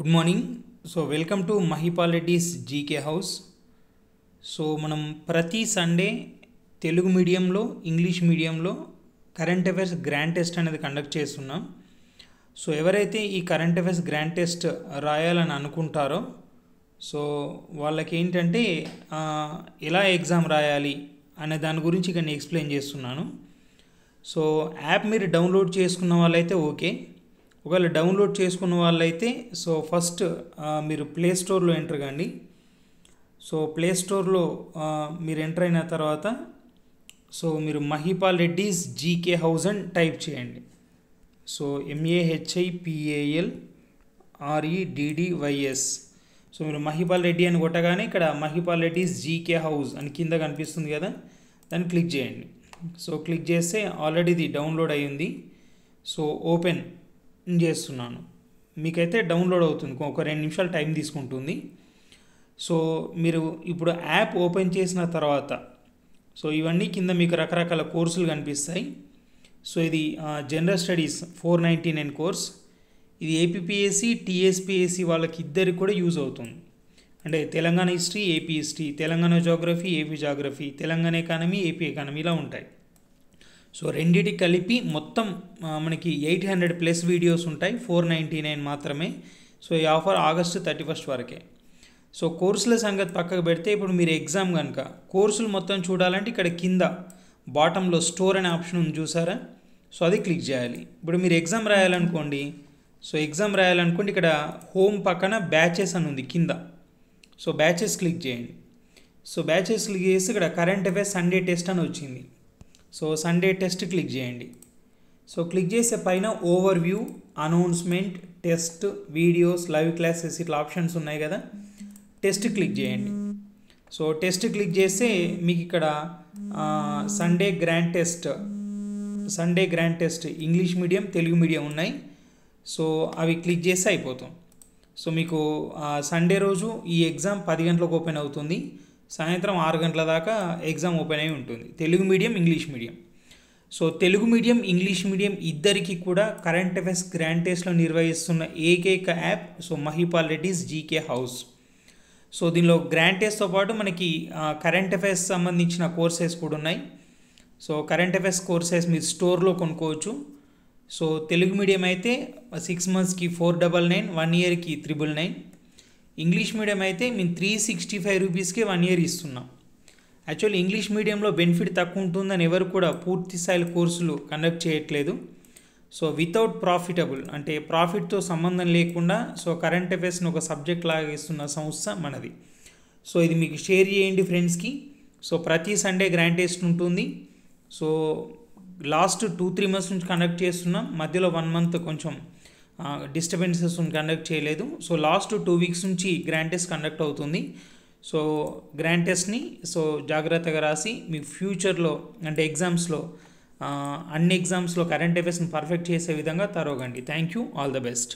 good morning so welcome to మహిపాలిటీస్ GK house so మనం ప్రతి సండే తెలుగు మీడియంలో ఇంగ్లీష్ మీడియంలో కరెంట్ అఫైర్స్ గ్రాండ్ టెస్ట్ అనేది కండక్ట్ చేస్తున్నాం సో ఎవరైతే ఈ కరెంట్ అఫైర్స్ గ్రాండ్ టెస్ట్ రాయాలని అనుకుంటారో సో వాళ్ళకి ఏంటంటే ఎలా ఎగ్జామ్ రాయాలి అనే దాని గురించి ఇక్కడ నేను ఎక్స్ప్లెయిన్ చేస్తున్నాను సో యాప్ మీరు డౌన్లోడ్ చేసుకున్న వాళ్ళైతే ఓకే ఒకవేళ డౌన్లోడ్ చేసుకున్న వాళ్ళైతే సో ఫస్ట్ మీరు ప్లే స్టోర్లో ఎంటర్ కాండి సో ప్లే స్టోర్లో మీరు ఎంటర్ అయిన తర్వాత సో మీరు మహిపాల్ రెడ్డిస్ జీకే హౌస్ అని టైప్ చేయండి so M A H I P A L R E D D Y S so మీరు మహిపాల్ రెడ్డి అని కొట్టగానే ఇక్కడ మహిపాల్ రెడ్డిస్ జీకే హౌస్ అని కింద కనిపిస్తుంది కదా దాన్ని క్లిక్ చేయండి సో క్లిక్ చేస్తే ఆల్రెడీ ఇది డౌన్లోడ్ అయ్యింది సో ఓపెన్ చేస్తున్నాను మీకైతే డౌన్లోడ్ అవుతుంది ఒక రెండు నిమిషాలు టైం తీసుకుంటుంది సో మీరు ఇప్పుడు యాప్ ఓపెన్ చేసిన తర్వాత సో ఇవన్నీ కింద మీకు రకరకాల కోర్సులు కనిపిస్తాయి సో ఇది general studies four ninety nine course ఇది ఏపీపీఎస్సి టీఎస్పీఎస్సి వాళ్ళకి ఇద్దరికి కూడా యూజ్ అవుతుంది అంటే Telangana history AP history Telangana geography AP geography Telangana economy AP ఎకానమీలా ఉంటాయి సో రెండిటి కలిపి మొత్తం మనకి ఎయిట్ హండ్రెడ్ ప్లస్ వీడియోస్ ఉంటాయి ఫోర్ నైంటీ నైన్ మాత్రమే సో ఈ ఆఫర్ ఆగస్టు థర్టీ ఫస్ట్ వరకే సో కోర్సుల సంగతి పక్కకు పెడితే ఇప్పుడు మీరు ఎగ్జామ్ కనుక కోర్సులు మొత్తం చూడాలంటే ఇక్కడ కింద బాటంలో స్టోర్ అనే ఆప్షన్ ఉంది చూసారా సో అది క్లిక్ చేయాలి ఇప్పుడు మీరు ఎగ్జామ్ రాయాలనుకోండి సో ఎగ్జామ్ రాయాలనుకోండి ఇక్కడ హోమ్ పక్కన బ్యాచెస్ అని ఉంది కింద సో బ్యాచెస్ క్లిక్ చేయండి సో బ్యాచెస్ క్లిక్ చేసి ఇక్కడ కరెంట్ అఫేర్స్ సండే టెస్ట్ అని వచ్చింది సో సండే టెస్ట్ క్లిక్ చేయండి సో క్లిక్ చేసే పైన overview announcement test videos live classes ఇట్లా ఆప్షన్స్ ఉన్నాయి కదా టెస్ట్ క్లిక్ చేయండి సో టెస్ట్ క్లిక్ చేస్తే మీకు ఇక్కడ Sunday grand test Sunday grand test English medium Telugu medium ఉన్నాయి సో అవి క్లిక్ చేస్తే అయిపోతాం సో మీకు సండే రోజు ఈ ఎగ్జామ్ పది గంటలకు ఓపెన్ అవుతుంది సాయంత్రం ఆరు గంటల దాకా ఎగ్జామ్ ఓపెన్ అయి ఉంటుంది Telugu medium English medium so Telugu medium English medium ఇద్దరికి కూడా కరెంట్ అఫైర్స్ గ్రాండ్ టెస్ట్లో నిర్వహిస్తున్న ఏకైక app so Mahipal Reddy's GK house so దీనిలో గ్రాండ్ టెస్ట్తో పాటు మనకి కరెంట్ అఫైర్స్ సంబంధించిన కోర్సెస్ కూడా ఉన్నాయి సో కరెంట్ అఫైర్స్ కోర్సెస్ మీరు స్టోర్లో కొనుక్కోవచ్చు సో తెలుగు మీడియం అయితే సిక్స్ మంత్స్కి ఫోర్ డబల్ నైన్ వన్ ఇయర్కి త్రిబుల్ నైన్ ఇంగ్లీష్ మీడియం అయితే మేము త్రీ సిక్స్టీ ఫైవ్ రూపీస్కే వన్ ఇయర్ ఇస్తున్నాం యాక్చువల్లీ ఇంగ్లీష్ మీడియంలో బెనిఫిట్ తక్కువ ఉంటుందని ఎవరు కూడా పూర్తి స్థాయిలో కోర్సులు కండక్ట్ చేయట్లేదు సో వితౌట్ ప్రాఫిటబుల్ అంటే ప్రాఫిట్తో సంబంధం లేకుండా సో కరెంట్ అఫేర్స్ని ఒక సబ్జెక్ట్ లాగా ఇస్తున్న సంస్థ మనది సో ఇది మీకు షేర్ చేయండి ఫ్రెండ్స్కి సో ప్రతి సండే గ్రాండ్ ఉంటుంది so last two three months నుంచి కండక్ట్ చేస్తున్నాం మధ్యలో వన్ మంత్ కొంచెం డిస్టర్బెన్సెస్ కండక్ట్ చేయలేదు సో లాస్ట్ టూ వీక్స్ నుంచి గ్రాండ్ టెస్ట్ కండక్ట్ అవుతుంది సో గ్రాండ్ టెస్ట్ని సో జాగ్రత్తగా రాసి మీ ఫ్యూచర్లో అంటే ఎగ్జామ్స్లో అన్ని ఎగ్జామ్స్లో కరెంట్ అఫేర్స్ని పర్ఫెక్ట్ చేసే విధంగా తరవగండి thank you all the best